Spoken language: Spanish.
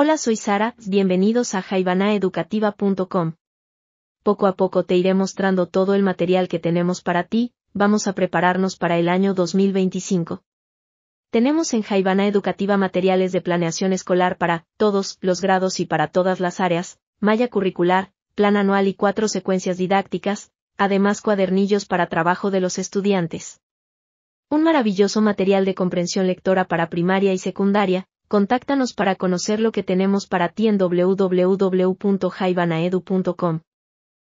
Hola soy Sara, bienvenidos a jaibanaeducativa.com. Poco a poco te iré mostrando todo el material que tenemos para ti, vamos a prepararnos para el año 2025. Tenemos en Jaivana Educativa materiales de planeación escolar para todos los grados y para todas las áreas, malla curricular, plan anual y cuatro secuencias didácticas, además cuadernillos para trabajo de los estudiantes. Un maravilloso material de comprensión lectora para primaria y secundaria, contáctanos para conocer lo que tenemos para ti en www.jaivanaedu.com.